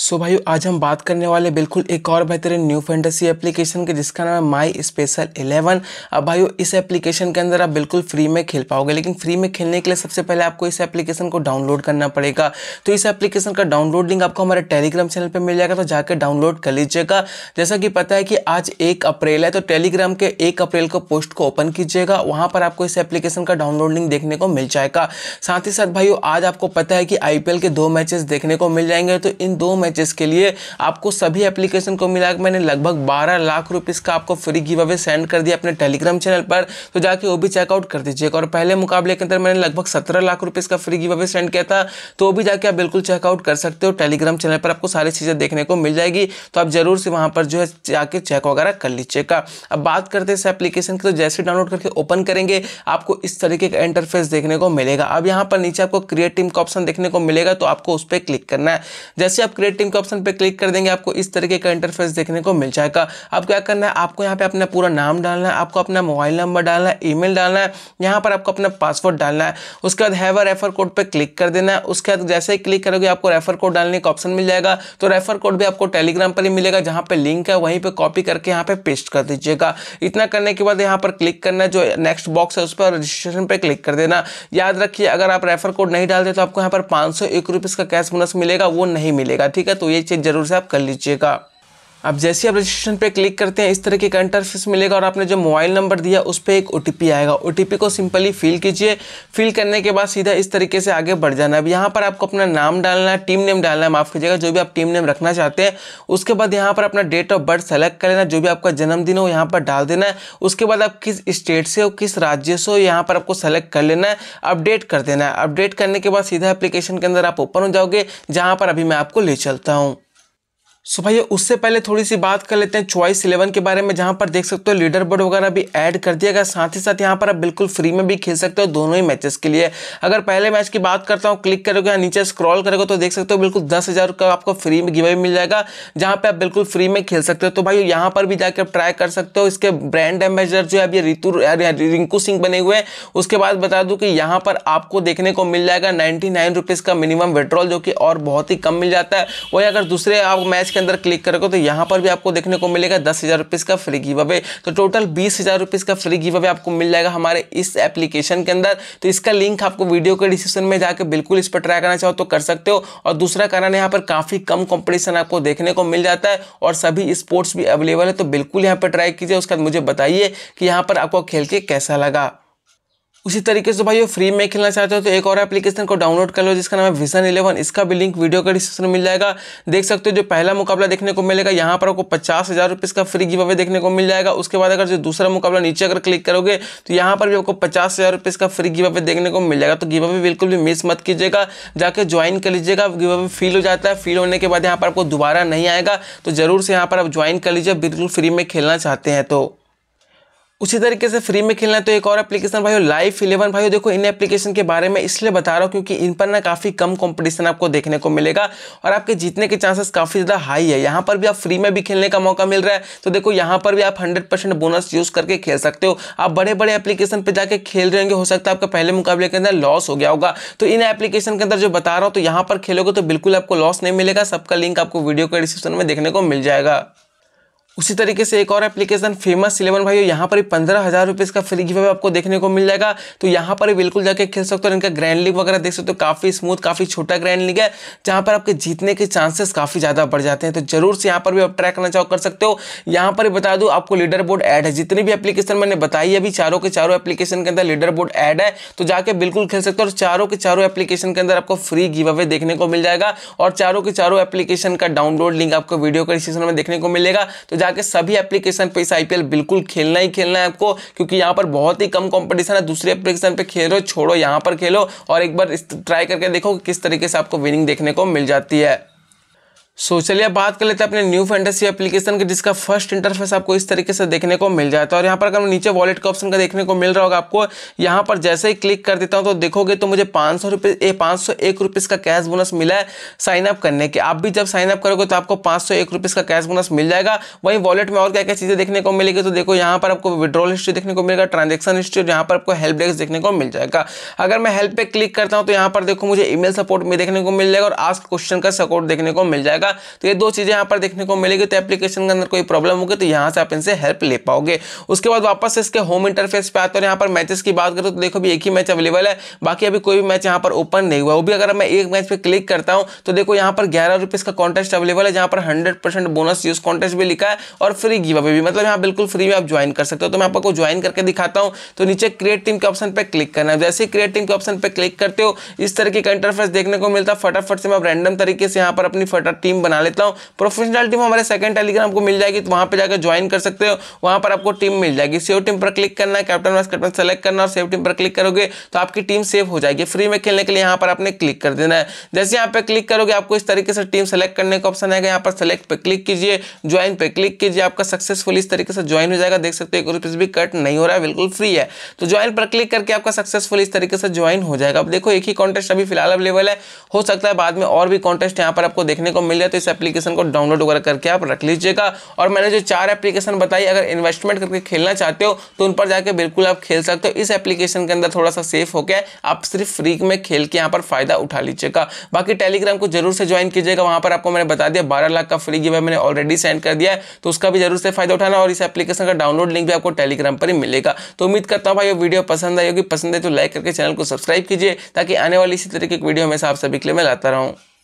सो so भाइयों आज हम बात करने वाले बिल्कुल एक और बेहतरीन न्यू फेंटेसी एप्लीकेशन के जिसका नाम है माई स्पेशल 11 अब भाई इस एप्लीकेशन के अंदर आप बिल्कुल फ्री में खेल पाओगे लेकिन फ्री में खेलने के लिए सबसे पहले आपको इस एप्लीकेशन को डाउनलोड करना पड़ेगा तो इस एप्लीकेशन का डाउनलोड लिंक आपको हमारे टेलीग्राम चैनल पर मिल जाएगा तो जाकर डाउनलोड कर लीजिएगा जैसा कि पता है कि आज एक अप्रैल है तो टेलीग्राम के एक अप्रैल को पोस्ट को ओपन कीजिएगा वहाँ पर आपको इस एप्लीकेशन का डाउनलोड लिंक देखने को मिल जाएगा साथ ही साथ भाइयों आज आपको पता है कि आई के दो मैचेस देखने को मिल जाएंगे तो इन दो मैच मैचेस के लिए आपको सभी एप्लीकेशन को मिला मैंने लगभग बारह लाख रुपीज़ का आपको फ्री गिव अवे सेंड कर दिया अपने टेलीग्राम चैनल पर तो जाके वो भी चेकआउट कर दीजिएगा और पहले मुकाबले के अंदर मैंने लगभग सत्रह लाख रुपीज़ का फ्री गिव अवे सेंड किया था तो वो भी जाके आप बिल्कुल चेकआउट कर सकते हो टेलीग्राम चैनल पर आपको सारी चीज़ें देखने को मिल जाएगी तो आप ज़रूर से वहाँ पर जो है जाके चेक वगैरह कर लीजिएगा अब बात करते हैं इस एप्लीकेशन की तो जैसे डाउनलोड करके ओपन करेंगे आपको इस तरीके का इंटरफेस देखने को मिलेगा अब यहाँ पर नीचे आपको क्रिएट टीम का ऑप्शन देखने को मिलेगा तो आपको उस पर क्लिक करना है जैसे आप क्रिएट सेटिंग के ऑप्शन पर क्लिक कर देंगे आपको इस तरीके का इंटरफेस देखने को मिल जाएगा अब क्या करना है आपको यहाँ पे अपना पूरा नाम डालना है आपको अपना मोबाइल नंबर डालना है ईमेल डालना है यहाँ पर आपको अपना पासवर्ड डालना है उसके बाद हैवर रेफर कोड पर क्लिक कर देना है उसके बाद जैसे ही क्लिक करोगे आपको रेफर कोड डालने का ऑप्शन मिल जाएगा तो रेफर कोड भी आपको टेलीग्राम पर ही मिलेगा जहाँ पर लिंक है वहीं पर कॉपी करके यहाँ पर पेस्ट कर दीजिएगा इतना करने के बाद यहाँ पर क्लिक करना है जो नेक्स्ट बॉक्स है उस पर रजिस्ट्रेशन पर क्लिक कर देना याद रखिए अगर आप रेफर कोड नहीं डालते तो आपको यहाँ पर पाँच सौ का कैश बोनस मिलेगा वो नहीं मिलेगा ठीक है तो ये चेक ज़रूर से आप कर लीजिएगा अब जैसे आप रजिस्ट्रेशन पे क्लिक करते हैं इस तरह का इंटरफेस मिलेगा और आपने जो मोबाइल नंबर दिया उस पर एक ओ आएगा ओ को सिंपली फिल कीजिए फिल करने के बाद सीधा इस तरीके से आगे बढ़ जाना है अब यहाँ पर आपको अपना नाम डालना है टीम नेम डालना है माफ़ कीजिएगा जो भी आप टीम नेम रखना चाहते हैं उसके बाद यहाँ पर अपना डेट ऑफ बर्थ सेलेक्ट कर लेना जो भी आपका जन्मदिन हो यहाँ पर डाल देना है उसके बाद आप किस स्टेट से हो किस राज्य से हो यहाँ पर आपको सेलेक्ट कर लेना है अपडेट कर देना है अपडेट करने के बाद सीधा एप्लीकेशन के अंदर आप ओपन हो जाओगे जहाँ पर अभी मैं आपको ले चलता हूँ सो भाई उससे पहले थोड़ी सी बात कर लेते हैं चॉइस इलेवन के बारे में जहाँ पर देख सकते हो लीडर बोर्ड वगैरह भी ऐड कर दिया गया साथ ही साथ यहाँ पर आप बिल्कुल फ्री में भी खेल सकते हो दोनों ही मैचेस के लिए अगर पहले मैच की बात करता हूँ क्लिक करोगे या नीचे स्क्रॉल करोगे तो देख सकते हो बिल्कुल दस हज़ार का आपको फ्री में गिवे मिल जाएगा जहाँ पर आप बिल्कुल फ्री में खेल सकते हो तो भाई यहाँ पर भी जाकर ट्राई कर सकते हो इसके ब्रांड एम्बेसडर जो है अभी रितु रिंकू सिंह बने हुए हैं उसके बाद बता दूँ कि यहाँ पर आपको देखने को मिल जाएगा नाइन्टी का मिनिमम विड्रॉल जो कि और बहुत ही कम मिल जाता है वही अगर दूसरे आप मैच के अंदर क्लिक करोगे तो यहाँ पर भी आपको देखने को मिलेगा दस हज़ार रुपीज़ का फ्री गिव अवे तो टोटल बीस हज़ार रुपीज़ का फ्री गिव अवे आपको मिल जाएगा हमारे इस एप्लीकेशन के अंदर तो इसका लिंक आपको वीडियो के डिस्क्रिप्शन में जाकर बिल्कुल इस पर ट्राई करना चाहो तो कर सकते हो और दूसरा कारण यहाँ पर काफ़ी कम कॉम्पिटिशन आपको देखने को मिल जाता है और सभी स्पोर्ट्स भी अवेलेबल है तो बिल्कुल यहाँ पर ट्राई कीजिए उसके बाद मुझे बताइए कि यहाँ पर आपको खेल के कैसा लगा उसी तरीके से भाई फ्री में खेलना चाहते हो तो एक और एप्लीकेशन को डाउनलोड कर लो जिसका नाम है विजन इलेवन इसका भी लिंक वीडियो का डिस्क्रिप्शन मिल जाएगा देख सकते हो जो पहला मुकाबला देखने को मिलेगा यहाँ पर आपको पचास हज़ार रुपये का फ्री गिव अवे देखने को मिल जाएगा उसके बाद अगर जो दूसरा मुकाबला नीचे अगर क्लिक करोगे तो यहाँ पर भी आपको पचास हज़ार रुपए का फ्री गिव अवे देखने को मिल जाएगा तो गिव अवे बिल्कुल भी मिस मत कीजिएगा जाके ज्वाइन कर लीजिएगा गिव अवे फील हो जाता है फील होने के बाद यहाँ पर आपको दोबारा नहीं आएगा तो ज़रूर से यहाँ पर आप ज्वाइन कर लीजिए बिल्कुल फ्री में खेलना चाहते हैं तो उसी तरीके से फ्री में खेलना है तो एक और एप्लीकेशन भाई लाइफ इलेवन भाइयों देखो इन एप्लीकेशन के बारे में इसलिए बता रहा हूँ क्योंकि इन पर ना काफ़ी कम कंपटीशन आपको देखने को मिलेगा और आपके जीतने के चांसेस काफ़ी ज़्यादा हाई है यहाँ पर भी आप फ्री में भी खेलने का मौका मिल रहा है तो देखो यहाँ पर भी आप हंड्रेड बोनस यूज़ करके खेल सकते हो आप बड़े बड़े एप्लीकेशन पर जाकर खेल रहे हो सकता है आपका पहले मुकाबले के अंदर लॉस हो गया होगा तो इन एप्लीकेशन के अंदर जो बता रहा हूँ तो यहाँ पर खेलोगे तो बिल्कुल आपको लॉस नहीं मिलेगा सबका लिंक आपको वीडियो के डिस्क्रिप्शन में देखने को मिल जाएगा उसी तरीके से एक और एप्लीकेशन फेमस इलेवन भाई यहाँ पर पंद्रह हज़ार रुपये इसका फ्री गिव आपको देखने को मिल जाएगा तो यहाँ पर बिल्कुल जाके खेल सकते हो इनका ग्रैंड लीग वगैरह देख सकते हो काफ़ी स्मूथ काफ़ी छोटा ग्रैंड लीग है जहाँ पर आपके जीतने के चांसेस काफ़ी ज़्यादा बढ़ जाते हैं तो जरूर से यहाँ पर भी आप ट्रैक करना चाहो कर सकते हो यहाँ पर बता दूँ आपको लीडर बोर्ड ऐड है जितनी भी एप्लीकेशन मैंने बताई अभी चारों के चारों एप्लीकेशन के अंदर लीडर बोर्ड ऐड है तो जाके बिल्कुल खेल सकते हो और चारों के चारों एप्लीकेशन के अंदर आपको फ्री गिव अवे देखने को मिल जाएगा और चारों के चारों एप्लीकेशन का डाउनलोड लिंक आपको वीडियो के डिस्क्रिप्शन में देखने को मिलेगा तो जाके सभी एप्लीकेशन पे इस आईपीएल बिल्कुल खेलना ही खेलना है आपको क्योंकि यहाँ पर बहुत ही कम कॉम्पिटिशन है दूसरे एप्लीकेशन पे खेल रहे हो छोड़ो यहाँ पर खेलो और एक बार ट्राई करके देखो कि किस तरीके से आपको विनिंग देखने को मिल जाती है सो so, चलिए बात कर लेते हैं अपने न्यू फैंटेसी एप्लीकेशन के जिसका फर्स्ट इंटरफेस आपको इस तरीके से देखने को मिल जाता है और यहाँ पर अगर नीचे वॉलेट का ऑप्शन का देखने को मिल रहा होगा आपको यहाँ पर जैसे ही क्लिक कर देता हूँ तो देखोगे तो मुझे पाँच सौ रुपये पाँच सौ एक रुपीस का कैश बोनस मिला है साइनअप करने के आप भी जब साइनअप करोगे तो आपको पाँच सौ एक का कैश बोनस मिल जाएगा वहीं वॉलेट में और क्या क्या चीज़ें देखने को मिलेगी तो देखो यहाँ पर आपको विड्रॉल हिस्ट्री देखने को मिलेगा ट्रांजेक्शन हिस्ट्री और यहाँ पर आपको हेल्प डेस्क देखने को मिल जाएगा अगर मैं हेल्प पर क्लिक करता हूँ तो यहाँ पर देखो मुझे ई सपोर्ट में देखने को मिल जाएगा और आज क्वेश्चन का सपोर्ट देखने को मिल जाएगा मिलेगा तो ये दो चीज़ें यहाँ पर देखने को मिलेगी तो एप्लीकेशन के अंदर कोई प्रॉब्लम होगी तो यहाँ से आप इनसे हेल्प ले पाओगे उसके बाद वापस इसके होम इंटरफेस पे आते हो यहाँ पर मैचेस की बात करो तो देखो भी एक ही मैच अवेलेबल है बाकी अभी कोई भी मैच यहाँ पर ओपन नहीं हुआ वो भी अगर मैं एक मैच पर क्लिक करता हूँ तो देखो यहाँ पर ग्यारह रुपीज़ का कॉन्टेस्ट अवेलेबल है जहाँ पर हंड्रेड बोनस यूज कॉन्टेस्ट भी लिखा है और फ्री गिव अवे भी मतलब यहाँ बिल्कुल फ्री में आप ज्वाइन कर सकते हो तो मैं आपको ज्वाइन करके दिखाता हूँ तो नीचे क्रिएट टीम के ऑप्शन पर क्लिक करना है जैसे क्रिएट टीम के ऑप्शन पर क्लिक करते हो इस तरह का इंटरफेस देखने को मिलता है फटाफट से मैं रैंडम तरीके से यहाँ पर अपनी फटा टीम टीम बना लेता हूँ प्रोफेशनल टीम हमारे सेकंड टेलीग्राम को मिल जाएगी तो वहाँ पर जाकर ज्वाइन कर सकते हो वहाँ पर आपको टीम मिल जाएगी सेव टीम पर क्लिक करना कैप्टन वाइस कैप्टन सेलेक्ट करना और सेव टीम पर क्लिक करोगे तो आपकी टीम सेव हो जाएगी फ्री में खेलने के लिए यहाँ पर आपने क्लिक कर देना है जैसे यहाँ पर क्लिक करोगे आपको इस तरीके से टीम सेलेक्ट करने का ऑप्शन आएगा यहाँ पर सेलेक्ट पर क्लिक कीजिए ज्वाइन पर क्लिक कीजिए आपका सक्सेसफुल इस तरीके से ज्वाइन हो जाएगा देख सकते हो एक रुपीज़ भी कट नहीं हो रहा है बिल्कुल फ्री है तो ज्वाइन पर क्लिक करके आपका सक्सेसफुल इस तरीके से ज्वाइन हो जाएगा अब देखो एक ही कॉन्टेस्ट अभी फिलहाल अवेलेबल है हो सकता है बाद में और भी कॉन्टेस्ट यहाँ पर आपको देखने को मिल जाए है तो इस एप्लीकेशन को डाउनलोड वगैरह करके आप रख लीजिएगा और मैंने जो चार एप्लीकेशन बताई अगर इन्वेस्टमेंट करके खेलना चाहते हो तो उन पर जाकर बिल्कुल आप खेल सकते हो इस एप्लीकेशन के अंदर थोड़ा सा सेफ होकर आप सिर्फ फ्री में खेल के यहाँ पर फायदा उठा लीजिएगा बाकी टेलीग्राम को जरूर से ज्वाइन कीजिएगा वहाँ पर आपको मैंने बता दिया बारह लाख का फ्री गिवे मैंने ऑलरेडी सेंड कर दिया है तो उसका भी जरूर से फायदा उठाना और इस एप्लीकेशन का डाउनलोड लिंक भी आपको टेलीग्राम पर ही मिलेगा तो उम्मीद करता हूँ भाई ये वीडियो पसंद आएगी पसंद है तो लाइक करके चैनल को सब्सक्राइब कीजिए ताकि आने वाली इसी तरीके की वीडियो हमेशा आप सभी के लिए मैं लाता रहूँ